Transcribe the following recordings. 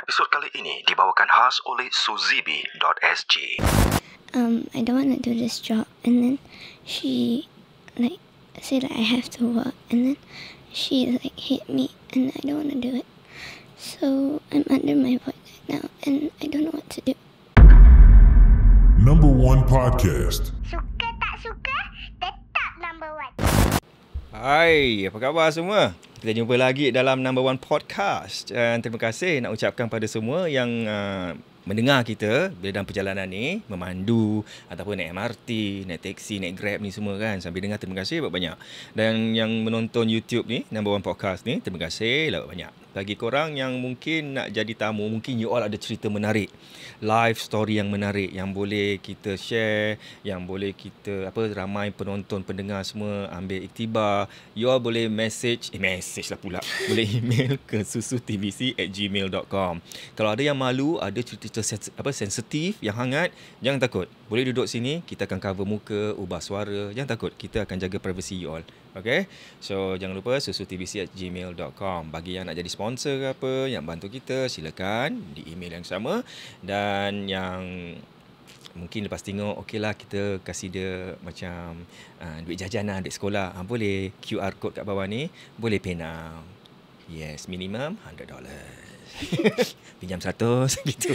Episod kali ini dibawakan khas oleh suzibi.sg. Um, I don't want to do this job. And then she like said that I have to work. And then she like hit me and I don't want to do it. So I'm under my voice right now and I don't know what to do. Number one podcast. Suka tak suka, tetap number one. Hai, apa khabar semua? Kita jumpa lagi dalam number one podcast. Uh, terima kasih nak ucapkan pada semua yang uh, mendengar kita bila dalam perjalanan ni memandu ataupun naik MRT, naik taksi, naik Grab ni semua kan sambil dengar terima kasih banyak-banyak. Dan yang menonton YouTube ni number one podcast ni terima kasih lah banyak. Bagi korang yang mungkin nak jadi tamu, mungkin you all ada cerita menarik, live story yang menarik yang boleh kita share, yang boleh kita apa ramai penonton pendengar semua ambil iktibar, you all boleh message, eh, message lah pula. boleh email ke susutvc@gmail.com. Kalau ada yang malu, ada cerita kita sens- apa sensitif yang hangat jangan takut boleh duduk sini kita akan cover muka ubah suara jangan takut kita akan jaga privacy you all okay so jangan lupa susu tbc at gmail.com bagi yang nak jadi sponsor ke apa yang bantu kita silakan di email yang sama dan yang mungkin lepas tengok okeylah kita kasih dia macam uh, duit jajan lah duit sekolah ha, boleh QR code kat bawah ni boleh pay now yes minimum $100 dollars. Pinjam satu gitu.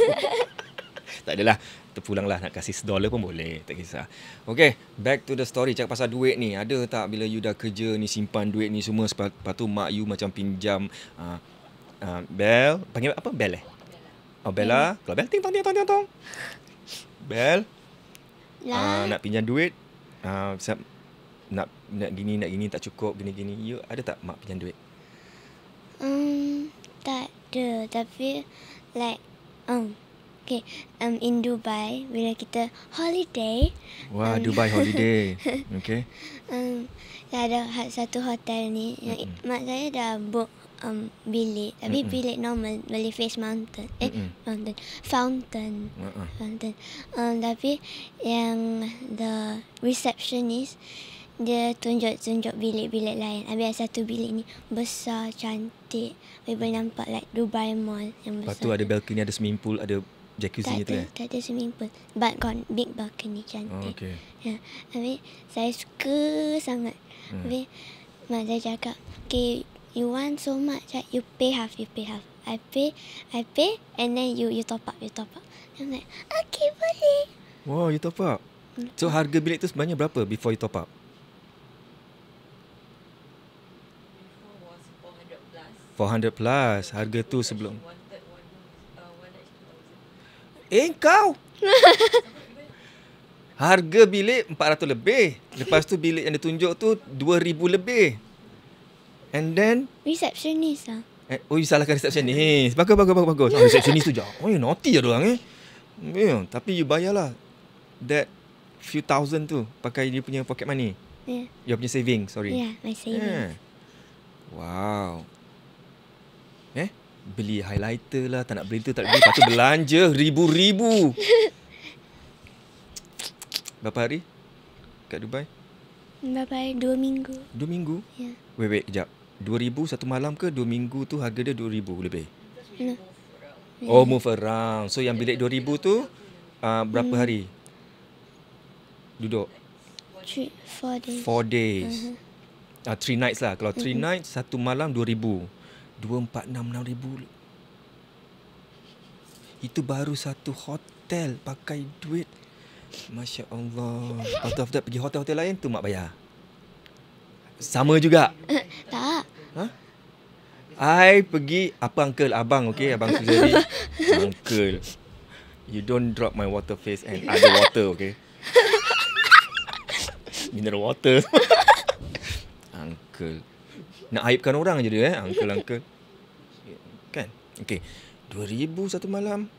tak adalah terpulang lah nak kasih sedolar pun boleh tak kisah Okay, back to the story cakap pasal duit ni ada tak bila you dah kerja ni simpan duit ni semua sebab, lepas tu mak you macam pinjam uh, uh, bel panggil apa bel eh Bella. oh Bella hmm. kalau bel ting tong ting tong ting tong bel La. Ya. uh, ah, nak pinjam duit uh, nak nak gini nak gini tak cukup gini gini you ada tak mak pinjam duit um, tak ada tapi like um okay um in Dubai bila kita holiday wah um, Dubai holiday okay um saya ada ha-, satu hotel ni yang mm-hmm. mak saya dah book um bilik tapi mm-hmm. bilik normal beli face mountain eh mm-hmm. mountain fountain uh-uh. fountain um tapi yang the receptionist dia tunjuk-tunjuk bilik-bilik lain. Habis satu bilik ni besar, cantik. Habis boleh nampak like Dubai Mall yang besar. Lepas tu ada balcony, ada swimming pool, ada jacuzzi tak gitu ada, eh? Tak ada swimming pool. But got big balcony, cantik. Oh, okay. Ya. Habis saya suka sangat. Hmm. Habis mak saya cakap, okay, you want so much, you pay half, you pay half. I pay, I pay and then you you top up, you top up. I'm like, okay boleh. Wow, you top up. Mm-hmm. So harga bilik tu sebenarnya berapa before you top up? 400 plus harga tu sebelum. Uh, eh kau? Harga bilik 400 lebih. Lepas tu bilik yang dia tunjuk tu 2000 lebih. And then receptionist lah. Eh, oh, you salahkan receptionist. Bagus, bagus, bagus, bagus. Oh, ah, receptionist tu je. Oh, you naughty ya doang eh. Yeah, tapi you bayarlah that few thousand tu pakai dia punya pocket money. Yeah. Your punya saving, sorry. Yeah, my saving. Yeah. Wow beli highlighter lah, tak nak beli tu, tak nak beli. Lepas tu belanja ribu-ribu. Berapa hari kat Dubai? Berapa hari? Dua minggu. Dua minggu? Ya. Yeah. Wait, wait, sekejap. Dua ribu satu malam ke dua minggu tu harga dia dua ribu lebih? No. Oh, move around. So, yang bilik dua ribu tu uh, berapa hmm. hari? Duduk? Three, four days. Four days. Uh-huh. Uh, three nights lah. Kalau three uh-huh. nights, satu malam dua ribu. 2,4,6,6,000 Itu baru satu hotel Pakai duit Masya Allah Out of that pergi hotel-hotel lain tu mak bayar Sama juga Tak ha? I pergi Apa uncle? Abang okay? Abang Suzy Uncle You don't drop my water face And other water okay? Mineral water Uncle nak aibkan orang je dia eh. Uncle, uncle. kan? Okay. 2000 satu malam.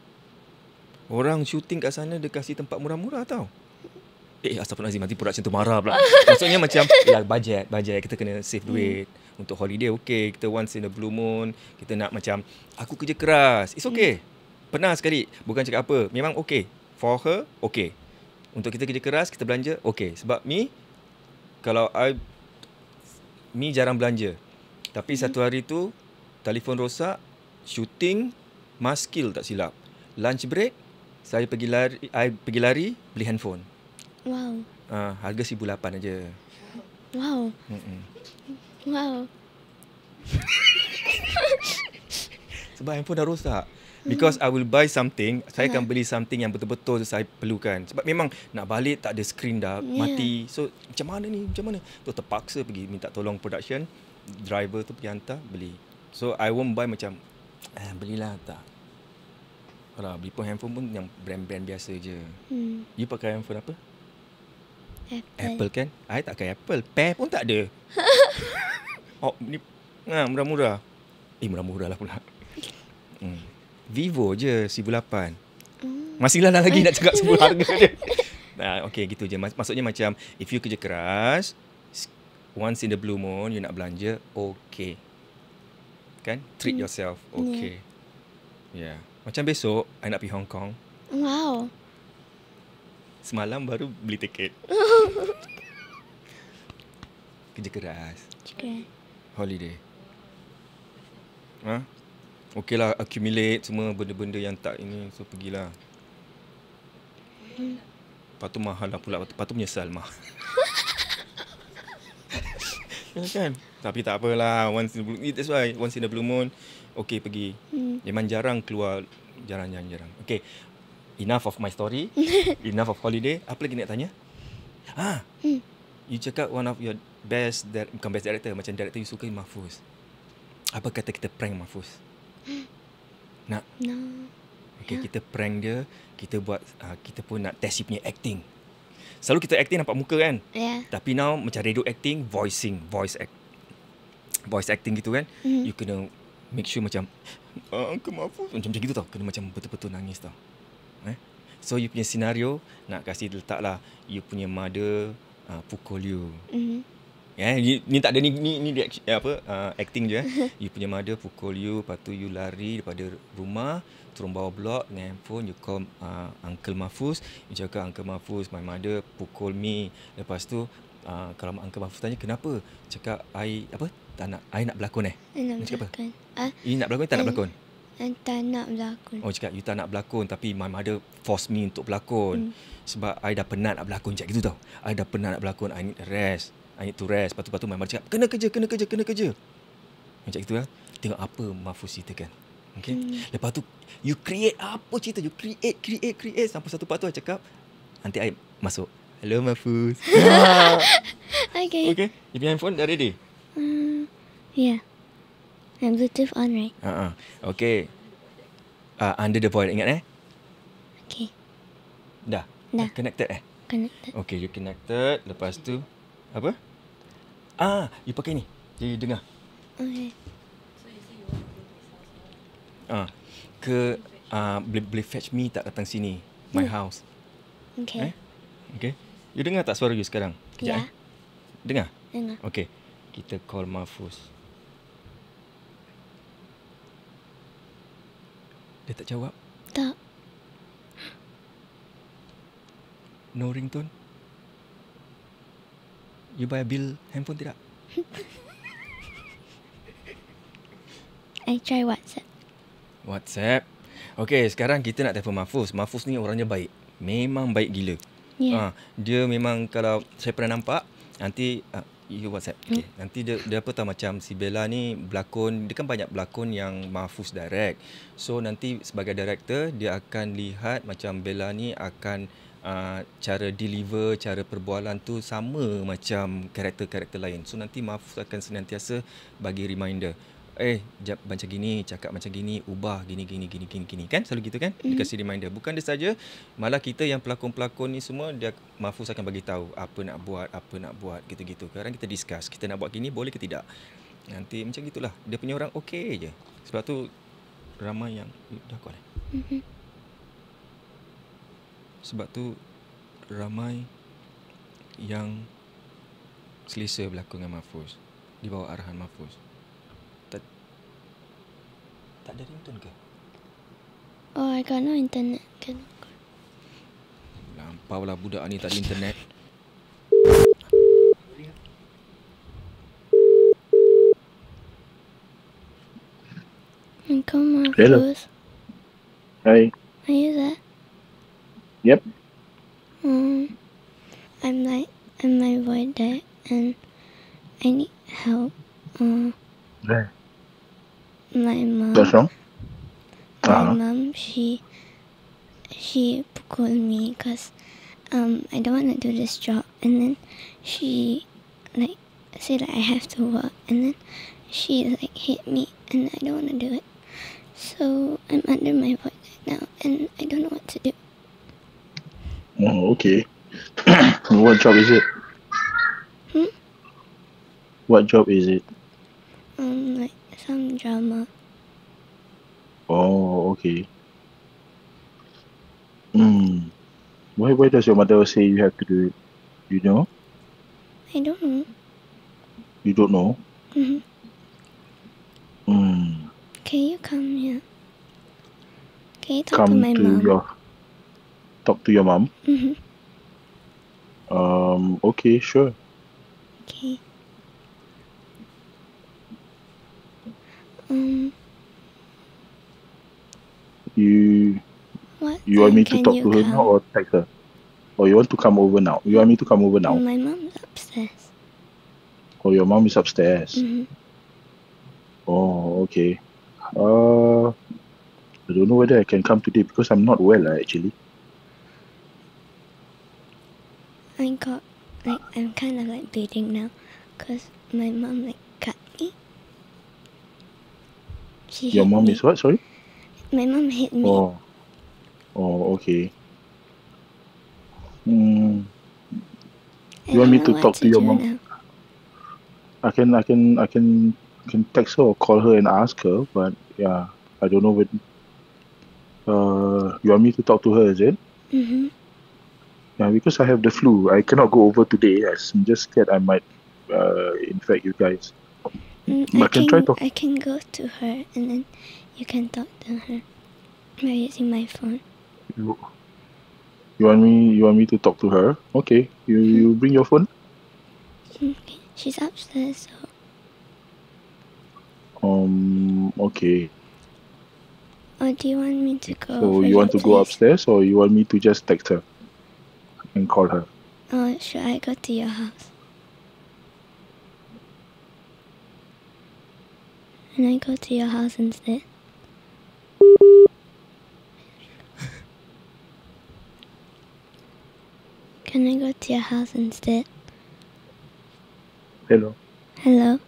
Orang syuting kat sana dia kasih tempat murah-murah tau. Eh astagfirullahaladzim nanti production tu marah pula. Maksudnya macam ya budget, budget kita kena save hmm. duit. Untuk holiday okay. Kita once in the blue moon. Kita nak macam aku kerja keras. It's okay. Hmm. Pernah sekali. Bukan cakap apa. Memang okay. For her, okay. Untuk kita kerja keras, kita belanja, okay. Sebab me, kalau I, me jarang belanja. Tapi hmm satu hari tu telefon rosak, shooting maskil tak silap. Lunch break saya pergi lari, I pergi lari beli handphone. Wow. Uh, harga RM1,800 aja. Wow. Mm-mm. Wow. Sebab handphone dah rosak. Because I will buy something, saya yeah. akan ha. beli something yang betul-betul saya perlukan. Sebab memang nak balik tak ada screen dah, yeah. mati. So macam mana ni, macam mana? Tu terpaksa pergi minta tolong production driver tu pergi hantar beli so I won't buy macam eh, belilah tak kalau beli pun handphone pun yang brand-brand biasa je hmm. you pakai handphone apa Apple. Apple kan? I tak pakai Apple. Pair pun tak ada. oh, ni ha, murah-murah. Eh, murah-murah lah pula. Hmm. Vivo je, RM1,800. Hmm. Masihlah lah lagi nak cakap semua harga dia. nah, okay, gitu je. Mas- maksudnya macam, if you kerja keras, once in the blue moon you nak belanja okay kan treat mm. yourself okay yeah. yeah macam besok i nak pergi hong kong wow semalam baru beli tiket kerja keras okay. holiday ha Okay lah, accumulate semua benda-benda yang tak ini So, pergilah hmm. Lepas tu mahal lah pula Lepas tu menyesal mahal kan tapi tak apalah once in the blue eh, that's why once in the blue moon okey pergi hmm. memang jarang keluar jarang jarang jarang okey enough of my story enough of holiday apa lagi nak tanya ha hmm. you cakap one of your best that bukan best director macam director you suka Mahfuz apa kata kita prank Mahfuz nak no. Okay, yeah. kita prank dia, kita buat uh, kita pun nak test dia punya acting. Selalu kita acting nampak muka kan? Yeah. Tapi now macam radio acting, voicing, voice act. Voice acting gitu kan? Mm-hmm. You kena make sure macam ah, aku mampu macam macam gitu tau. Kena macam betul-betul nangis tau. Eh? So you punya scenario nak kasih letak lah. you punya mother uh, pukul you. Mm-hmm. Yeah, ni, ni tak ada ni ni ni reaction, eh, apa uh, acting je eh. you punya mother pukul you lepas tu you lari daripada rumah turun bawah blok dengan handphone you call uh, uncle Mahfuz you cakap uncle Mahfuz my mother pukul me lepas tu uh, kalau uncle Mahfuz tanya kenapa cakap ai apa tak nak ai nak berlakon eh nak cakap apa uh, nak berlakon tak nak berlakon tak nak berlakon Oh cakap you tak nak berlakon Tapi my mother force me untuk berlakon hmm. Sebab I dah penat nak berlakon Cakap gitu tau I dah penat nak berlakon I need rest I need to rest. Lepas tu, lepas tu my mother cakap, kena kerja, kena kerja, kena kerja. Macam itu lah. Ya. Tengok apa Mahfuz ceritakan. Okay? Hmm. Lepas tu, you create apa cerita? You create, create, create. Sampai satu part tu, I cakap, nanti I masuk. Hello, Mahfuz. okay. Okay? You punya handphone dah ready? Hmm, yeah. I'm Bluetooth on, right? Uh uh Okay. Uh, under the boil, ingat eh? Okay. Dah? Dah. Connected eh? Connected. Okay, you connected. Lepas tu, apa? Ah, you pakai ni. Jadi you dengar. Okay. Ah, ke ah, boleh, boleh fetch me tak datang sini? My hmm. house. Okay. Eh? Okay. You dengar tak suara you sekarang? Kejap, ya. Eh? Dengar? Dengar. Okay. Kita call Mahfuz. Dia tak jawab? Tak. No ringtone? you buy a bill handphone tidak? I try WhatsApp. WhatsApp. Okay, sekarang kita nak telefon Mahfuz. Mahfuz ni orangnya baik. Memang baik gila. Yeah. Ya. Ha, dia memang kalau saya pernah nampak, nanti uh, you WhatsApp. Okay. Hmm. Nanti dia, dia apa tahu macam si Bella ni berlakon, dia kan banyak berlakon yang Mahfuz direct. So nanti sebagai director, dia akan lihat macam Bella ni akan... Ah, cara deliver, cara perbualan tu sama macam karakter-karakter lain. So nanti Maaf akan senantiasa bagi reminder. Eh, jap, macam gini, cakap macam gini, ubah gini, gini, gini, gini, gini. Kan? Selalu gitu kan? Mm. Mm-hmm. Dia kasih reminder. Bukan dia saja, malah kita yang pelakon-pelakon ni semua, dia Mahfuz akan bagi tahu apa nak buat, apa nak buat, gitu-gitu. Sekarang kita discuss, kita nak buat gini boleh ke tidak. Nanti macam gitulah. Dia punya orang okey je. Sebab tu ramai yang dah kuat. Eh? Mm-hmm. Sebab tu ramai yang selesa berlakon dengan Mahfuz di bawah arahan Mahfuz. Tak tak ada ringtone ke? Oh, I got no internet. Can Lampau lah budak ni tak ada internet. Hello. Hai. Yep. Um, mm. I'm like I'm my void deck and I need help. Uh, yeah. My mom. That's wrong. My uh-huh. mom, she she called me because um I don't want to do this job, and then she like said that I have to work, Oh, okay. what job is it? Hmm? What job is it? Um, like some drama. Oh, okay. Hmm. Why, why does your mother say you have to do it? You know? I don't know. You don't know? Mm-hmm. Mm. Can you come here? Can you talk come to my to mom? Your talk to your mom? Mm-hmm. Um, okay, sure. Okay. Um. You. What? You want me to talk to her now or text her? Or you want to come over now? You want me to come over now? My mom's upstairs. Oh, your mom is upstairs. Mm-hmm. Oh, okay. Uh, I don't know whether I can come today because I'm not well actually. I got like I'm kind of like bleeding now, cause my mom like cut me. She Your mom me. is what? Sorry. My mom hit me. Oh. Oh, okay. Hmm. you want me to talk to, to your mom? Now. I can, I can, I can, can text her or call her and ask her. But yeah, I don't know when. Uh, you want me to talk to her, is it? Mhm. Mm yeah, because I have the flu. I cannot go over today. I'm just scared I might uh, infect you guys. Mm, I, I can, can, try to. I can go to her and then you can talk to her by using my phone. You, you want me? You want me to talk to her? Okay. You mm-hmm. you bring your phone. Mm, okay. She's upstairs. So. Um. Okay. Or do you want me to go? So you want to place? go upstairs, or you want me to just text her? and call her. Oh, should I go to your house? Can I go to your house instead? Can I go to your house instead? Hello. Hello.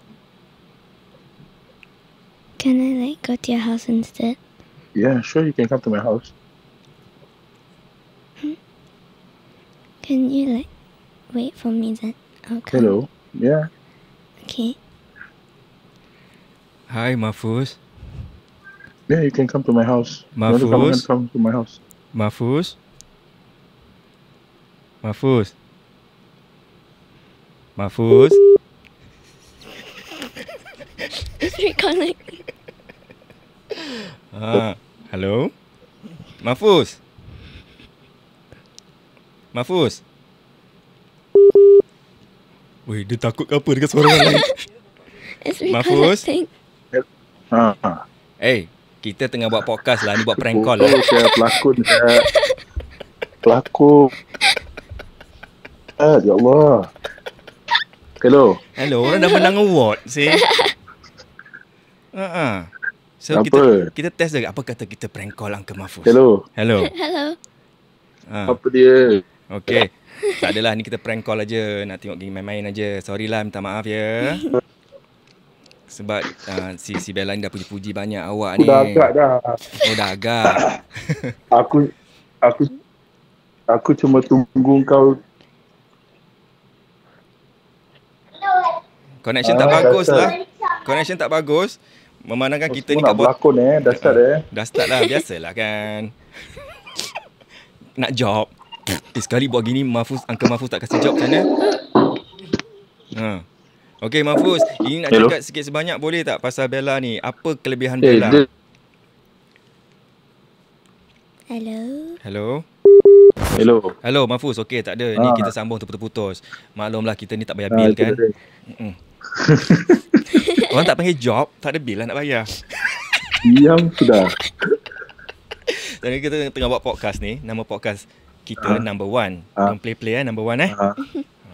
Can I like go to your house instead? Yeah, sure. You can come to my house. Can you like wait for me then? Okay. Hello. Yeah. Okay. Hi, Mafus. Yeah, you can come to my house. Mafus. You want to come, come to my house. Mafus. Mafus. Mafuz. Reconnect. ah, hello. Mafus. Mahfuz. Weh, dia takut ke apa dengan suara orang lain? Mahfuz. Ha. Eh, kita tengah buat podcast lah. Ni buat prank call lah. Oh, oh, Saya pelakon. Pelakon. Ah, ya Allah. Hello. Hello, orang dah menang award, si. Ha. So Kenapa? kita kita test dah apa kata kita prank call Uncle Mahfuz. Hello. Hello. Hello. Ha. Apa dia? Okey. Tak adalah ni kita prank call aja nak tengok game main-main aja. Sorry lah minta maaf ya. Sebab uh, si si Bella ni dah puji-puji banyak awak ni. Dah agak dah. Oh dah agak. aku aku aku cuma tunggu kau Connection ah, tak bagus lah. Connection tak bagus. Memandangkan oh, kita ni kat bot. Eh. Dah start ah, eh. Dah start lah. Biasalah kan. nak job. Eh, sekali buat gini, Mahfuz, Uncle Mahfuz tak kasih jawab macam mana? Ha. Okay, Mahfuz. Ini nak Hello. cakap sikit sebanyak boleh tak pasal Bella ni? Apa kelebihan hey, eh, Bella? Hello. Hello. Hello. Hello, Mahfuz. Okay, tak ada. Ha. Ni ah. kita sambung terputus-putus. Maklumlah, kita ni tak bayar ha, ah, bil kan? Mm. Orang tak panggil job, tak ada bil lah nak bayar. Diam sudah. Dan kita tengah buat podcast ni. Nama podcast kita uh, number one. Uh, ah. Don't play-play eh, number one eh. Uh,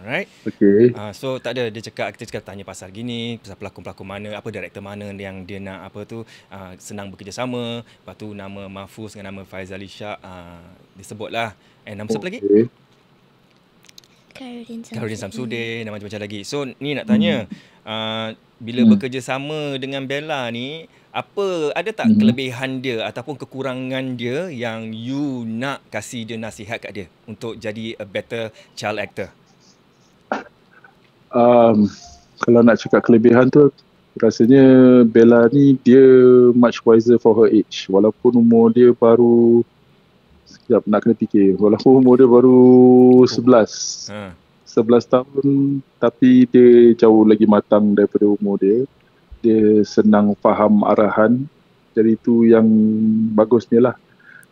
Alright. Okay. Uh, so tak ada, dia cakap, kita cakap tanya pasal gini, pasal pelakon-pelakon mana, apa director mana yang dia nak apa tu, uh, senang bekerjasama. Lepas tu nama Mahfuz dengan nama Faizal Isha, uh, disebutlah. Eh, nama okay. siapa lagi? Karudin Samsudin. Karudin Samsudin, nama macam-macam lagi. So, ni nak hmm. tanya, hmm. Ah, bila hmm. bekerjasama dengan Bella ni apa ada tak hmm. kelebihan dia ataupun kekurangan dia yang you nak kasih dia nasihat kat dia untuk jadi a better child actor um kalau nak cakap kelebihan tu rasanya Bella ni dia much wiser for her age walaupun umur dia baru sekejap nak kena fikir walaupun umur dia baru 11 ha 11 tahun tapi dia jauh lagi matang daripada umur dia. Dia senang faham arahan. Jadi itu yang bagusnya lah.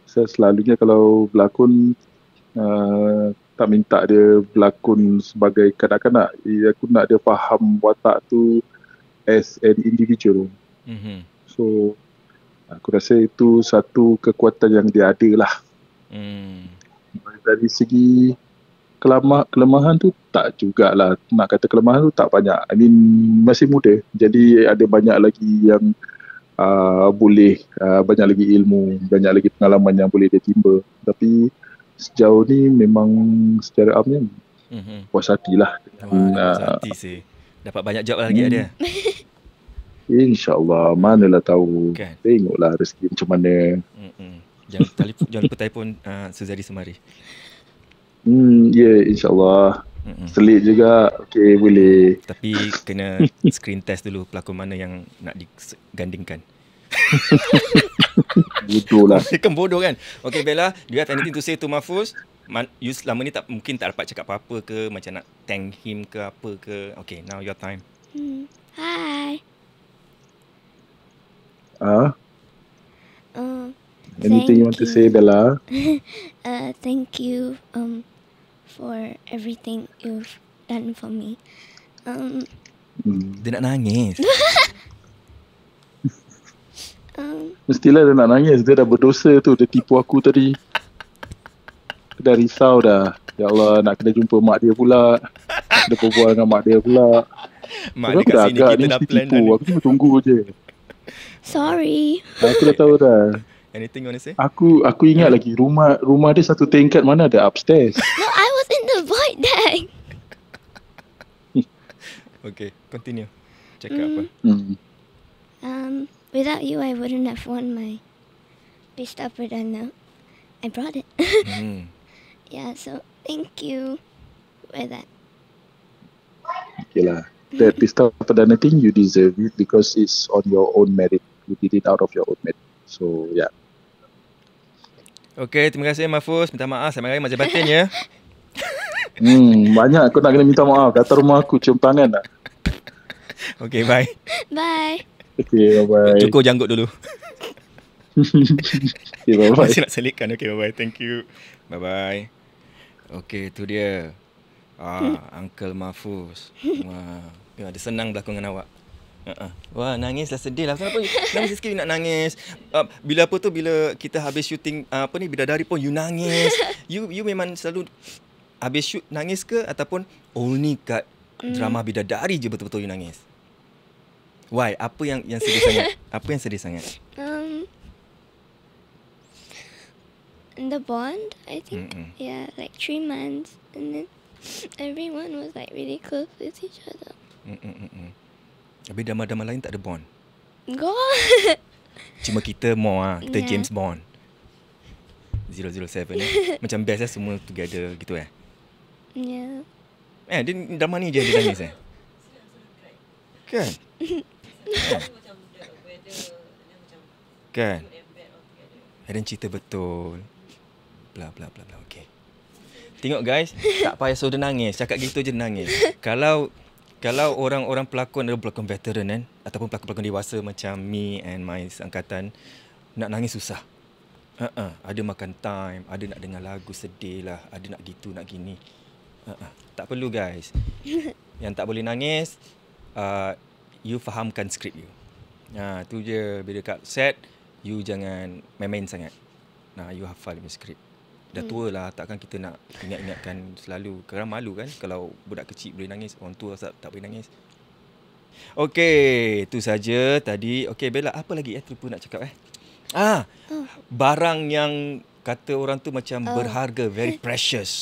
Saya selalunya kalau berlakon uh, tak minta dia berlakon sebagai kanak-kanak. Aku nak dia faham watak tu as an individual. Mm-hmm. So aku rasa itu satu kekuatan yang dia ada lah. Mm. Dari segi kelemah, kelemahan tu tak jugalah nak kata kelemahan tu tak banyak I mean masih muda jadi ada banyak lagi yang uh, boleh uh, banyak lagi ilmu banyak lagi pengalaman yang boleh dia timba tapi sejauh ni memang secara amnya mm-hmm. puas hati lah puas hati sih dapat banyak job lagi hmm. ada InsyaAllah manalah tahu kan. tengoklah rezeki macam mana mm-hmm. jangan, telip- jangan lupa telefon uh, Suzari Semari Hmm, ya yeah, insyaAllah. Selit juga. Okay boleh. Tapi kena screen test dulu pelakon mana yang nak digandingkan. bodoh lah. Mereka bodoh kan. Okay Bella, do you have anything to say to Mahfuz? You selama ni tak mungkin tak dapat cakap apa-apa ke? Macam nak thank him ke apa ke? Okay, now your time. Hmm, hi. Ah. Uh, anything you want you. to say Bella? uh, thank you. Um, for everything you've done for me. Um, dia nak nangis. um, Mestilah dia nak nangis. Dia dah berdosa tu. Dia tipu aku tadi. Dah risau dah. Ya Allah, nak kena jumpa mak dia pula. Dia berbual dengan mak dia pula. Mak dia kat sini, kita dah plan Aku cuma tunggu je. Sorry. Aku dah tahu dah. Anything you want to say? Aku aku ingat lagi rumah rumah dia satu tingkat mana ada upstairs. No, I was in the void deck. okay, continue. Check mm. apa? Mm. Hmm. Um, without you, I wouldn't have won my best upper dan I brought it. mm. Yeah, so thank you for that. Okay lah. That pistol perdana thing you deserve it because it's on your own merit. You did it out of your own merit. So yeah. Okey, terima kasih Mahfuz. Minta maaf saya hari macam batin ya. Hmm, banyak aku nak kena minta maaf kat rumah aku cium tangan dah. Okey, bye. Bye. Okey, bye-bye. Cukur janggut dulu. okay, bye-bye. Masih nak selitkan. Okey, bye-bye. Thank you. Bye-bye. Okey, tu dia. Ah, Uncle Mahfuz. Wah, ya, dia senang berlakon dengan awak. Uh-uh. Wah, nangis lah sedih lah. Kenapa nangis sikit you nak nangis? Uh, bila apa tu, bila kita habis syuting, uh, ah, apa ni, Bidadari pun you nangis. You you memang selalu habis shoot nangis ke? Ataupun only oh, kat hmm. drama Bidadari je betul-betul you nangis? Why? Apa yang yang sedih sangat? Apa yang sedih sangat? Um, the bond, I think. Mm-mm. Yeah, like three months. And then everyone was like really close with each other. mm mm Habis drama-drama lain tak ada Bond? Enggak. Cuma kita more ah. Kita yeah. James Bond. 007 eh. Macam best lah semua together gitu eh. Ya. Yeah. Eh, dia drama ni je dia nangis eh. Kan? kan? Kan? Eden cerita betul. Blah blah blah blah. Okay. Tengok guys, tak payah suruh dia nangis. Cakap gitu je nangis. Kalau kalau orang-orang pelakon ada pelakon veteran kan ataupun pelakon-pelakon dewasa macam me and my angkatan nak nangis susah. Ha uh-uh, ada makan time, ada nak dengar lagu sedih lah, ada nak gitu nak gini. Uh-uh, tak perlu guys. Yang tak boleh nangis uh, you fahamkan skrip you. Ha uh, tu je bila kat set you jangan main-main sangat. Nah, you have hafal script. Dah hmm. tua lah Takkan kita nak Ingat-ingatkan selalu Kadang malu kan Kalau budak kecil boleh nangis Orang tua tak, tak boleh nangis Okay Itu saja tadi Okay Bella Apa lagi eh Terlupa nak cakap eh Ah, hmm. Barang yang Kata orang tu macam uh. Berharga Very precious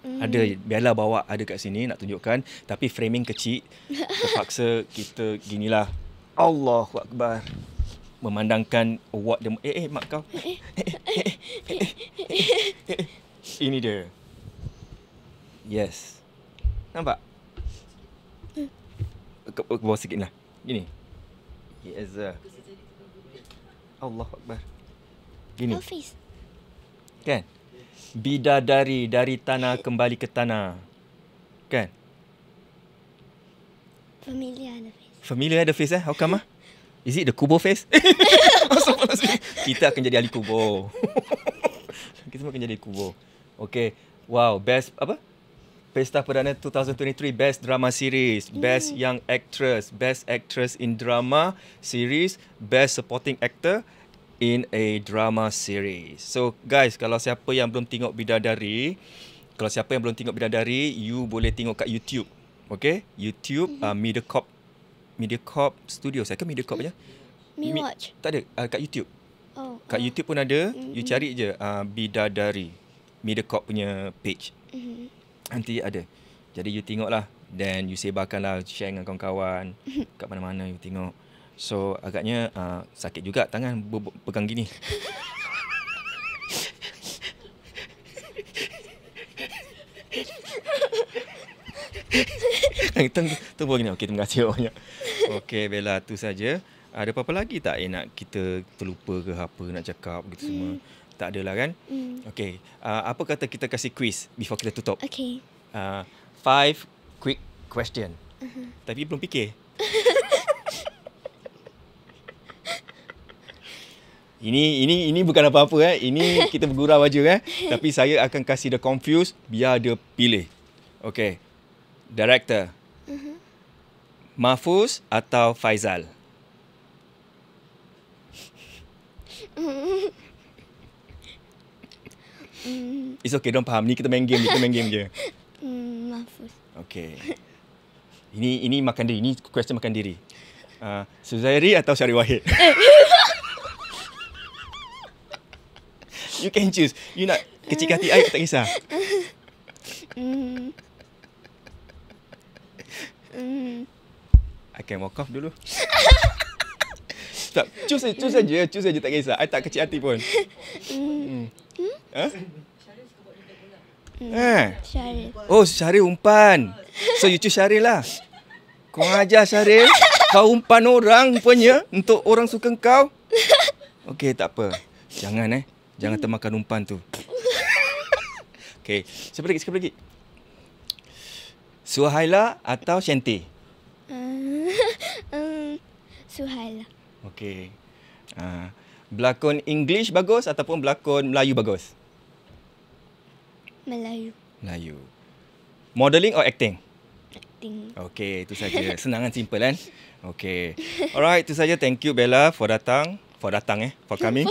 Mm. Ada Bella bawa ada kat sini nak tunjukkan tapi framing kecil terpaksa kita ginilah Allahuakbar Akbar memandangkan award dia. Eh, eh, mak kau. Eh, eh, eh, Ini dia. Yes. Nampak? Ke, ke bawah sikit lah. Gini. Yes, uh. Allah Akbar. Gini. Office. Kan? Bidadari dari tanah kembali ke tanah. Kan? Familiar ada face. Familiar ada face eh? How come ah? Is it the Kubo face? Masuk mana sini? Kita akan jadi ahli Kubo. Kita semua akan jadi Kubo. Okay. Wow, best apa? Pesta Perdana 2023 Best Drama Series, Best Young Actress, Best Actress in Drama Series, Best Supporting Actor in a Drama Series. So guys, kalau siapa yang belum tengok Bidadari, kalau siapa yang belum tengok Bidadari, you boleh tengok kat YouTube. Okay? YouTube, mm-hmm. uh, MediaCorp MediaCorp Studios. Saya eh, ke MediaCorp aja. Mi Watch. tak ada uh, kat YouTube. Oh. oh. Kat oh. YouTube pun ada. Mm-hmm. You cari je uh, Bidadari MediaCorp punya page. Mm-hmm. Nanti ada. Jadi you tengok lah. Then you sebarkanlah share dengan kawan-kawan mm-hmm. kat mana-mana you tengok. So agaknya uh, sakit juga tangan pegang gini. Kita tu pun okey terima kasih banyak. Okey Bella tu saja. Ada apa-apa lagi tak yang nak kita terlupa ke apa nak cakap gitu semua. Mm. Tak adalah kan? Mm. Okey. Uh, apa kata kita kasih quiz before kita tutup? Okey. Uh, five quick question. Uh-huh. Tapi belum fikir. ini ini ini bukan apa-apa eh. Ini kita bergurau aja eh. Tapi saya akan kasih dia confuse biar dia pilih. Okey director. Mm-hmm. Mahfuz atau Faizal? Mm. It's okay, don't faham. Ni kita main game, kita main game je. Mm, Mahfuz. Okay. Ini ini makan diri, ini question makan diri. Uh, Suzairi atau Syari Wahid? Eh. you can choose. You nak kecik hati air, tak kisah. Mm. I can walk off dulu. tak, cus saja, cus saja, cus saja tak kisah. I tak kecil hati pun. Hmm. Hmm? Huh? Eh? Oh, Syari umpan. So you choose Syari lah. Kau ajar Syari, kau umpan orang punya untuk orang suka kau. Okey, tak apa. Jangan eh. Jangan termakan umpan tu. Okey, siapa lagi? Siapa lagi? Suhaila atau Shanti? Um, Suhaila. Okey. Uh, berlakon English bagus ataupun berlakon Melayu bagus? Melayu. Melayu. Modeling atau acting? Acting. Okey, itu saja. Senang dan simple kan? Okey. Alright, itu saja. Thank you Bella for datang. For datang eh. For coming.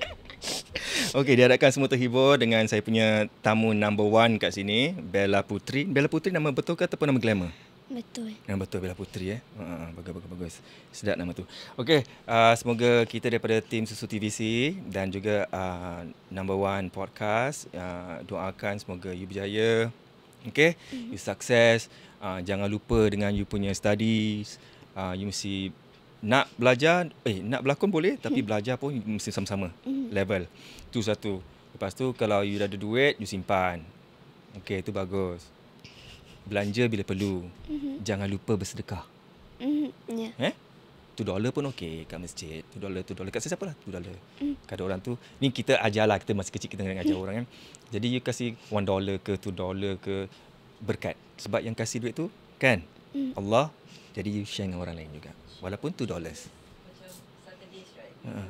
Okey, diharapkan semua terhibur dengan saya punya tamu number one kat sini. Bella Putri. Bella Putri nama betul ke ataupun nama glamour? Betul. Yang ah, betul bila putri eh. Ah, bagus bagus bagus. Sedap nama tu. Okey, uh, semoga kita daripada tim Susu TVC dan juga uh, number one podcast uh, doakan semoga you berjaya. Okey. Mm-hmm. You sukses. Uh, jangan lupa dengan you punya studies. Uh, you mesti nak belajar, eh nak berlakon boleh tapi hmm. belajar pun mesti sama-sama mm-hmm. level. Tu satu. Lepas tu kalau you dah ada duit, you simpan. Okey, itu bagus belanja bila perlu. Mm-hmm. Jangan lupa bersedekah. Mm-hmm. Yeah. Eh? Tu dolar pun okey kat masjid. Tu dolar, tu dolar kat siapa lah. Tu dolar. Mm. Kadang orang tu, ni kita ajar lah. Kita masih kecil kita nak ajar mhm. orang kan. Jadi you kasih one dollar ke, two dollar ke, berkat. Sebab yang kasih duit tu, kan? Mm. Allah. Jadi you share dengan orang lain juga. Walaupun two dollars. Macam Saturday, right? Ha, ha.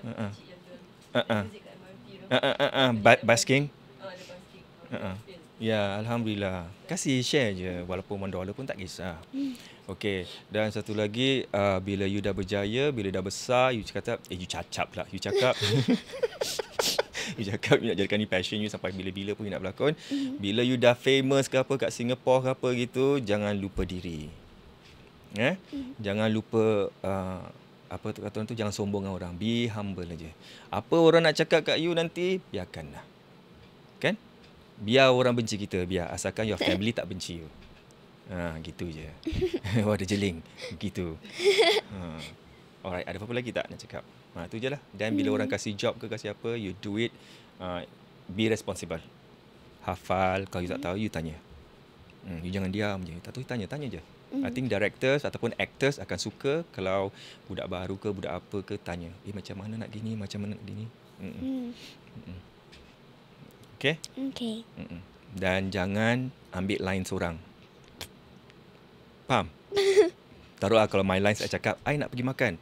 Uh-uh. MRT kan, uh-uh. yang tu. Uh-uh. Uh-uh. Uh-uh. Uh-uh. Uh-uh. Uh-uh. Uh-uh. Uh-uh. Basking. ada basking. Uh-uh. Uh-uh. Ya, Alhamdulillah. Kasih share je walaupun one dollar pun tak kisah. Hmm. Okey, dan satu lagi uh, bila you dah berjaya, bila dah besar, you cakap, eh you cacap lah. You cakap, you cakap you nak jadikan ni passion you sampai bila-bila pun you nak berlakon. Hmm. Bila you dah famous ke apa kat Singapore ke apa gitu, jangan lupa diri. Eh? Hmm. Jangan lupa uh, apa tu kata orang tu jangan sombong dengan orang be humble aja apa orang nak cakap kat you nanti biarkanlah kan biar orang benci kita biar asalkan your family tak benci you. Ha gitu je. Wah ada jeling gitu. Ha. Alright, ada apa-apa lagi tak nak cakap? Ha tu je lah. Dan bila hmm. orang kasih job ke kasih apa, you do it uh, be responsible. Hafal kalau hmm. you tak tahu you tanya. Hmm, you jangan diam je. Tak tahu tanya, tanya je. Mm. I hmm. think directors ataupun actors akan suka kalau budak baru ke budak apa ke tanya. Eh macam mana nak gini, macam mana nak gini. Mm. Mm. Okey? Okey. Dan jangan ambil line seorang. Faham? Taruhlah kalau my line saya cakap, I nak pergi makan.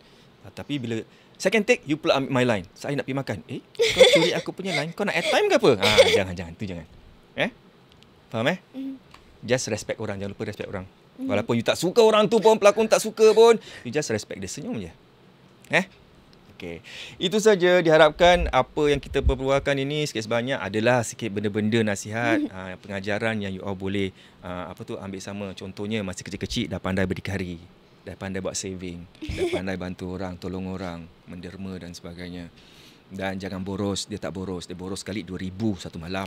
Ah, tapi bila second take, you pula ambil my line. Saya nak pergi makan. Eh, kau curi aku punya line. Kau nak add time ke apa? Ah, jangan, jangan. Itu jangan. Eh? Faham eh? Mm. Just respect orang. Jangan lupa respect orang. Mm. Walaupun you tak suka orang tu pun, pelakon tak suka pun. You just respect dia. Senyum je. Eh? Okey. Itu saja diharapkan apa yang kita perbualkan ini sikit sebanyak adalah sikit benda-benda nasihat, uh, pengajaran yang you all boleh ha, apa tu ambil sama. Contohnya masih kecil-kecil dah pandai berdikari, dah pandai buat saving, dah pandai bantu orang, tolong orang, menderma dan sebagainya. Dan jangan boros, dia tak boros. Dia boros sekali 2000 satu malam.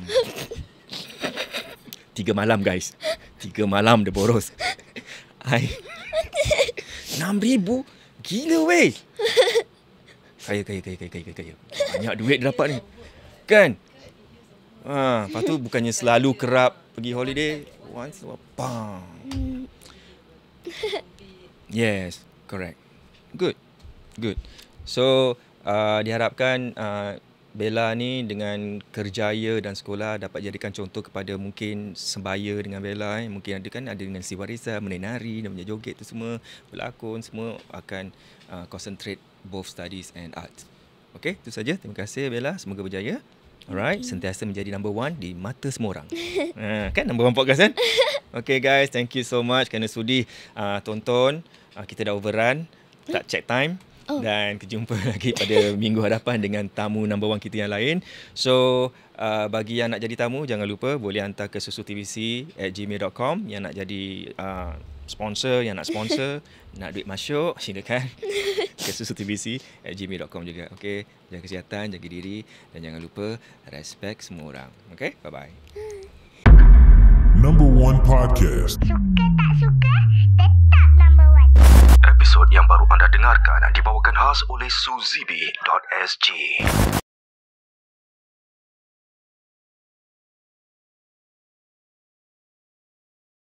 Tiga malam guys. Tiga malam dia boros. Hai. 6000 gila weh. Kaya, kaya, kaya, kaya, kaya, kaya. Banyak duit dia dapat ni. Kan? Ha, lepas tu bukannya selalu kerap pergi holiday. Once, bang. Yes, correct. Good. Good. So, uh, diharapkan uh, Bella ni dengan kerjaya dan sekolah dapat jadikan contoh kepada mungkin sembaya dengan Bella. Eh. Mungkin ada kan ada dengan si Warisa, menari, dan punya joget tu semua, berlakon semua akan uh, concentrate both studies and art. Okay, itu saja. Terima kasih Bella. Semoga berjaya. Alright, okay. sentiasa menjadi number one di mata semua orang. uh, kan number one podcast kan? okay guys, thank you so much Kena sudi uh, tonton. Uh, kita dah overrun, tak hmm? check time. Oh. Dan kejumpa lagi pada minggu hadapan dengan tamu number one kita yang lain. So, uh, bagi yang nak jadi tamu, jangan lupa boleh hantar ke susutvc at gmail.com. Yang nak jadi uh, sponsor, yang nak sponsor, nak duit masuk, silakan ke susutbc@gmail.com juga. Okey, jaga kesihatan, jaga diri dan jangan lupa respect semua orang. Okey, bye bye. Number one podcast. Suka tak suka, tetap number one. Episode yang baru anda dengarkan dibawakan khas oleh suzibi.sg.